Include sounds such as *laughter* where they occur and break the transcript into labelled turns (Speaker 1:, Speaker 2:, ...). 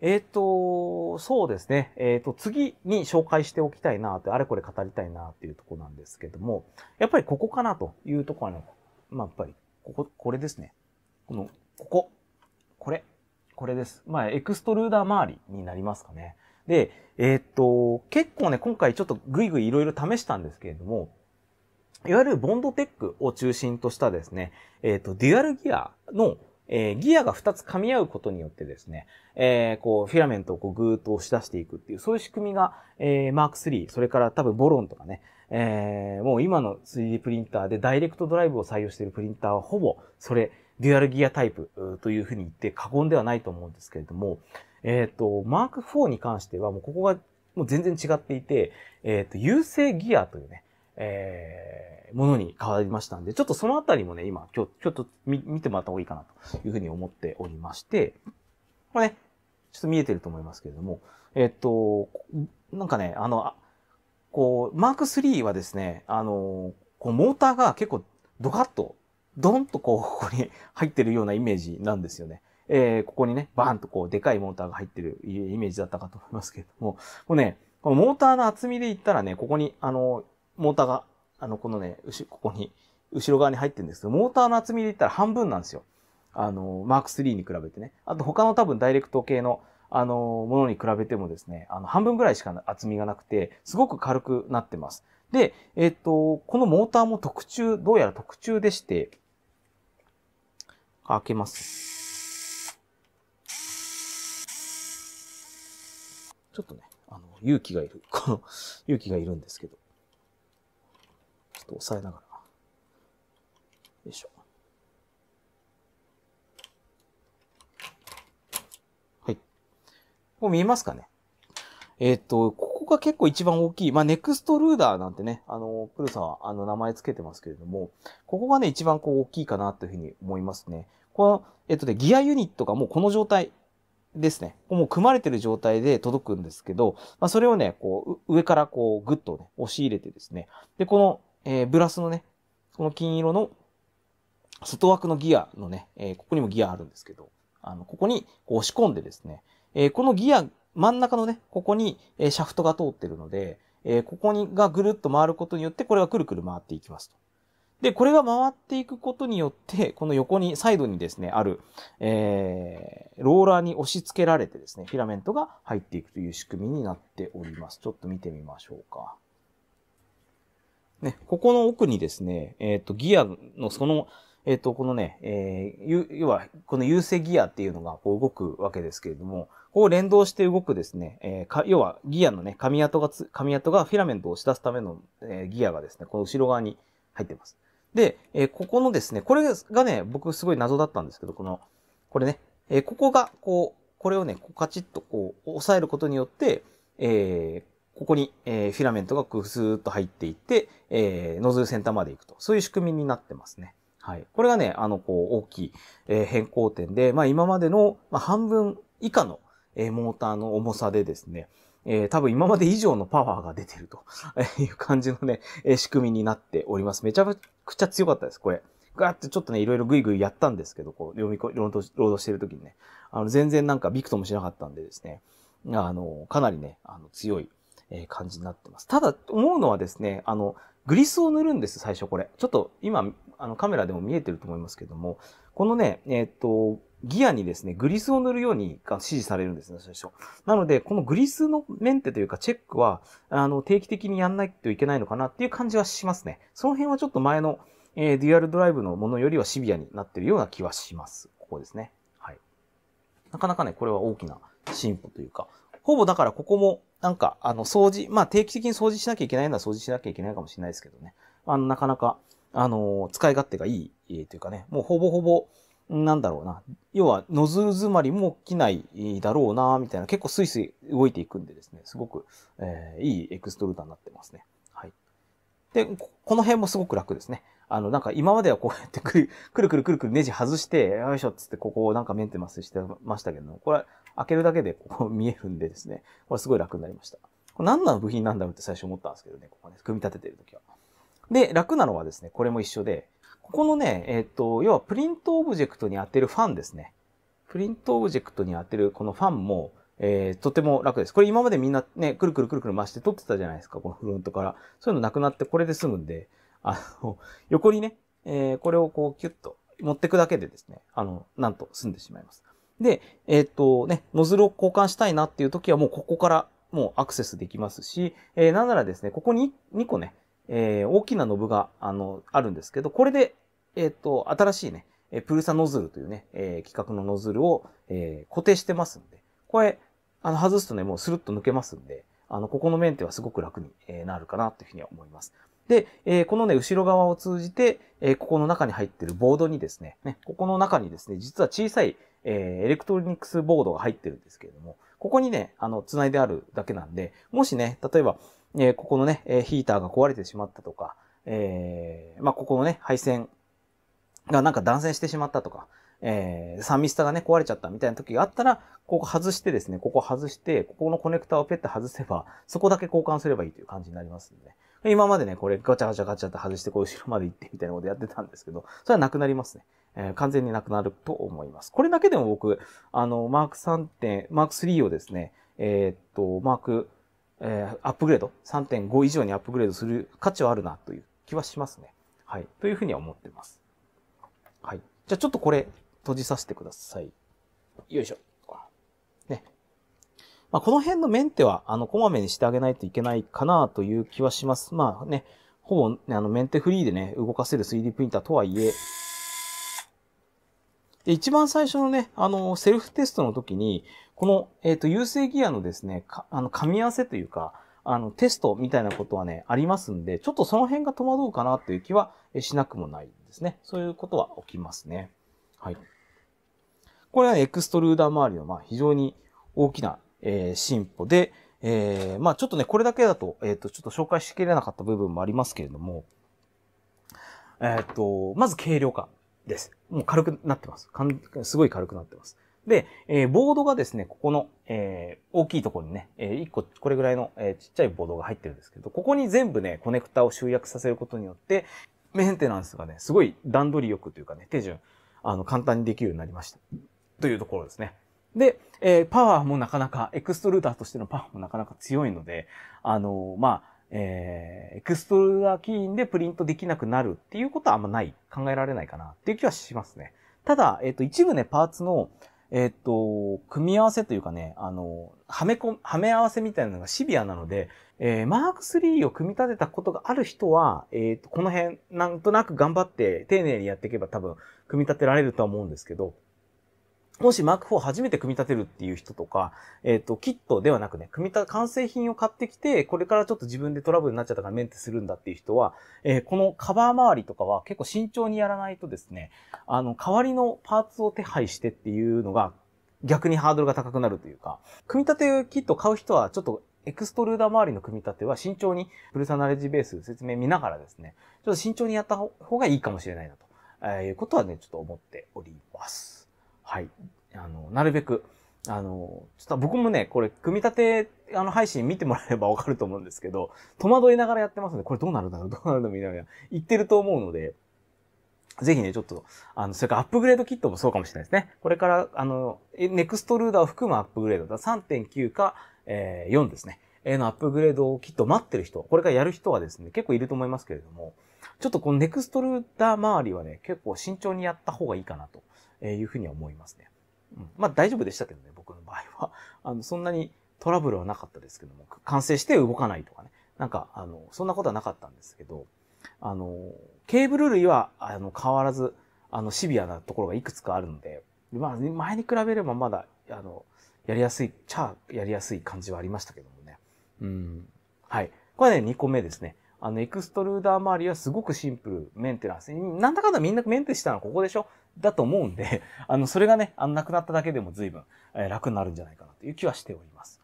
Speaker 1: えっ、ー、と、そうですね。えっ、ー、と、次に紹介しておきたいなって、あれこれ語りたいなっていうとこなんですけども、やっぱりここかなというとこはね、まあ、やっぱり、ここ、これですね。この、ここ、これ、これです。まあ、エクストルーダー周りになりますかね。で、えっ、ー、と、結構ね、今回ちょっとぐいぐいいろいろ試したんですけれども、いわゆるボンドテックを中心としたですね、えっ、と、デュアルギアのえー、ギアが2つ噛み合うことによってですね、えー、こう、フィラメントをこうぐーっと押し出していくっていう、そういう仕組みが、えー、マーク3、それから多分ボロンとかね、えー、もう今の 3D プリンターでダイレクトドライブを採用しているプリンターはほぼ、それ、デュアルギアタイプというふうに言って過言ではないと思うんですけれども、えっ、ー、と、マーク4に関してはもうここがもう全然違っていて、えっ、ー、と、優勢ギアというね、えー、ものに変わりましたんで、ちょっとそのあたりもね、今、今日、ちょっと見見てもらった方がいいかなというふうに思っておりまして、これね、ちょっと見えてると思いますけれども、えっと、なんかね、あの、あこう、マーク3はですね、あの、こう、モーターが結構ドカッと、ドンとこう、ここに入ってるようなイメージなんですよね。えー、ここにね、バーンとこう、でかいモーターが入ってるイメージだったかと思いますけれども、もうね、このモーターの厚みで言ったらね、ここに、あの、モーターが、あの、このね、うし、ここに、後ろ側に入ってるんですけど、モーターの厚みで言ったら半分なんですよ。あの、マーク3に比べてね。あと他の多分ダイレクト系の、あの、ものに比べてもですね、あの、半分ぐらいしか厚みがなくて、すごく軽くなってます。で、えっ、と、このモーターも特注、どうやら特注でして、開けます。ちょっとね、あの、勇気がいる。この、勇気がいるんですけど。と押さえながら。よいしょ。はい。こう見えますかねえっ、と、ここが結構一番大きい。まあ、ネクストルーダーなんてね、あの、プルさんは、あの、名前つけてますけれども、ここがね、一番こう大きいかなというふうに思いますね。この、えっ、とね、ギアユニットがもうこの状態ですね。もう組まれてる状態で届くんですけど、まあ、それをね、こう、上からこう、ぐっとね、押し入れてですね。で、この、えー、ブラスのね、この金色の外枠のギアのね、えー、ここにもギアあるんですけど、あの、ここにこう押し込んでですね、えー、このギア、真ん中のね、ここに、えー、シャフトが通ってるので、えー、ここにがぐるっと回ることによって、これがくるくる回っていきますと。で、これが回っていくことによって、この横に、サイドにですね、ある、えー、ローラーに押し付けられてですね、フィラメントが入っていくという仕組みになっております。ちょっと見てみましょうか。ね、ここの奥にですね、えっ、ー、と、ギアのその、えっ、ー、と、このね、えー、要は、この優勢ギアっていうのがこう動くわけですけれども、こう連動して動くですね、えー、要はギアのね、紙跡がつ、紙跡がフィラメントを押し出すための、えギアがですね、この後ろ側に入ってます。で、えここのですね、これがね、僕すごい謎だったんですけど、この、これね、えここが、こう、これをね、こうカチッとこう、押さえることによって、えここに、えー、フィラメントがこすスーッと入っていって、えー、ノズルセンターまで行くと。そういう仕組みになってますね。はい。これがね、あの、こう、大きい、えー、変更点で、まあ今までの、まあ、半分以下の、えー、モーターの重さでですね、えー、多分今まで以上のパワーが出てると *laughs* いう感じのね、え仕組みになっております。めちゃくちゃ強かったです、これ。ガーってちょっとね、いろいろグイグイやったんですけど、こう、読み、ードしてる時にね、あの、全然なんかびくともしなかったんでですね、あの、かなりね、あの、強いえ感じになってます。ただ、思うのはですね、あの、グリスを塗るんです、最初これ。ちょっと今、あのカメラでも見えてると思いますけども、このね、えっ、と、ギアにですね、グリスを塗るように指示されるんですね、最初。なので、このグリスのメンテというかチェックは、あの、定期的にやんないといけないのかなっていう感じはしますね。その辺はちょっと前の、えー、デュアルドライブのものよりはシビアになってるような気はします。ここですね。はい。なかなかね、これは大きな進歩というか、ほぼだからここも、なんか、あの、掃除、まあ定期的に掃除しなきゃいけないのは掃除しなきゃいけないかもしれないですけどね。あの、なかなか、あの、使い勝手がいい、えー、というかね、もうほぼほぼ、なんだろうな。要は、ノズル詰まりも起きないだろうな、みたいな。結構スイスイ動いていくんでですね、すごく、えー、いいエクストルーターになってますね。はい。で、この辺もすごく楽ですね。あの、なんか今まではこうやってくる、くるくるくるくるネジ外して、よいしょっつってここをなんかメンテナンスしてましたけども、これ開けるだけでここ *laughs* 見えるんでですね、これすごい楽になりました。これ何なの部品なんだろうって最初思ったんですけどね、ここね、組み立ててるときは。で、楽なのはですね、これも一緒で、ここのね、えっ、ー、と、要はプリントオブジェクトに当てるファンですね。プリントオブジェクトに当てるこのファンも、えー、とても楽です。これ今までみんなね、くるくるくるくる回して撮ってたじゃないですか、このフロントから。そういうのなくなってこれで済むんで、あの、横にね、えー、これをこうキュッと持ってくだけでですね、あの、なんと済んでしまいます。で、えっ、とね、ノズルを交換したいなっていう時はもうここからもうアクセスできますし、えー、なんならですね、ここに2個ね、えー、大きなノブが、あの、あるんですけど、これで、えっ、と、新しいね、プルサノズルというね、えー、企のノズルを、えー、固定してますんで、これ、あの、外すとね、もうスルッと抜けますんで、あの、ここのメンテはすごく楽になるかなというふうには思います。で、えー、このね、後ろ側を通じて、えー、ここの中に入ってるボードにですね、ねここの中にですね、実は小さい、えー、エレクトロニクスボードが入ってるんですけれども、ここにね、あの、繋いであるだけなんで、もしね、例えば、えここのね、えヒーターが壊れてしまったとか、えまあ、ここのね、配線がなんか断線してしまったとか、えー、サミスタがね、壊れちゃったみたいな時があったら、ここ外してですね、ここ外して、ここのコネクタをペッて外せば、そこだけ交換すればいいという感じになりますんで、ね、今までね、これガチャガチャガチャって外してこう後ろまで行ってみたいなことやってたんですけど、それはなくなりますね。えー、完全になくなると思います。これだけでも僕、あの、マーク3点、マーク3をですね、えー、っと、マーク、えー、アップグレード、3.5以上にアップグレードする価値はあるなという気はしますね。はい。というふうには思ってます。はい。じゃあちょっとこれ、閉じさせてください。よいしょ。まあ、この辺のメンテは、あの、こまめにしてあげないといけないかなという気はします。まあね、ほぼ、ね、あの、メンテフリーでね、動かせる 3D プリンターとはいえ、で、一番最初のね、あの、セルフテストの時に、この、えっ、ー、と、優勢ギアのですね、あの、噛み合わせというか、あの、テストみたいなことはね、ありますんで、ちょっとその辺が戸惑うかなという気はしなくもないですね。そういうことは起きますね。はい。これは、エクストルーダー周りの、まあ、非常に大きなえー、進歩で、えー、まあちょっとね、これだけだと、えっ、ー、と、ちょっと紹介しきれなかった部分もありますけれども、えっ、ー、と、まず軽量化です。もう軽くなってます。かんすごい軽くなってます。で、えー、ボードがですね、ここの、えー、大きいところにね、えー、1個これぐらいの、えー、ちっちゃいボードが入ってるんですけど、ここに全部ね、コネクタを集約させることによって、メンテナンスがね、すごい段取りよくというかね、手順、あの、簡単にできるようになりました。というところですね。で、えー、パワーもなかなか、エクストルーダーとしてのパワーもなかなか強いので、あのー、まあ、えー、エクストルーダーキーンでプリントできなくなるっていうことはあんまない、考えられないかなっていう気はしますね。ただ、えっ、ー、と、一部ね、パーツの、えっ、ー、と、組み合わせというかね、あの、はめこ、はめ合わせみたいなのがシビアなので、えー、マーク3を組み立てたことがある人は、えっ、ー、と、この辺、なんとなく頑張って丁寧にやっていけば多分、組み立てられるとは思うんですけど、もし m a c 4初めて組み立てるっていう人とか、えっ、ー、と、キットではなくね、組み立て、完成品を買ってきて、これからちょっと自分でトラブルになっちゃったからメンテするんだっていう人は、えー、このカバー周りとかは結構慎重にやらないとですね、あの、代わりのパーツを手配してっていうのが、逆にハードルが高くなるというか、組み立てキットを買う人はちょっとエクストルーダー周りの組み立ては慎重に、プルサナレジベース説明見ながらですね、ちょっと慎重にやった方がいいかもしれないなと、えいうことはね、ちょっと思っております。はい。あの、なるべく、あの、ちょっと僕もね、これ、組み立て、あの、配信見てもらえればわかると思うんですけど、戸惑いながらやってますので、これどうなるだろう、*laughs* どうなるのみたいな、言ってると思うので、ぜひね、ちょっと、あの、それからアップグレードキットもそうかもしれないですね。これから、あの、ネクストルーダーを含むアップグレードだ。3.9か、えー、4ですね。えのアップグレードをきっと待ってる人、これからやる人はですね、結構いると思いますけれども、ちょっとこのネクストルーダー周りはね、結構慎重にやった方がいいかなとえいうふうには思いますね。うん、まあ大丈夫でしたけどね、僕の場合は。*laughs* あの、そんなにトラブルはなかったですけども、完成して動かないとかね。なんか、あの、そんなことはなかったんですけど、あの、ケーブル類は、あの、変わらず、あの、シビアなところがいくつかあるので、まあ、前に比べればまだ、あの、やりやすい、ちゃやりやすい感じはありましたけどもね。うん。はい。これね、2個目ですね。あの、エクストルーダー周りはすごくシンプル、メンテナンス。なんだかんだみんなメンテしたのはここでしょだと思うんで、あの、それがね、あの、なくなっただけでも随分、えー、楽になるんじゃないかなという気はしております。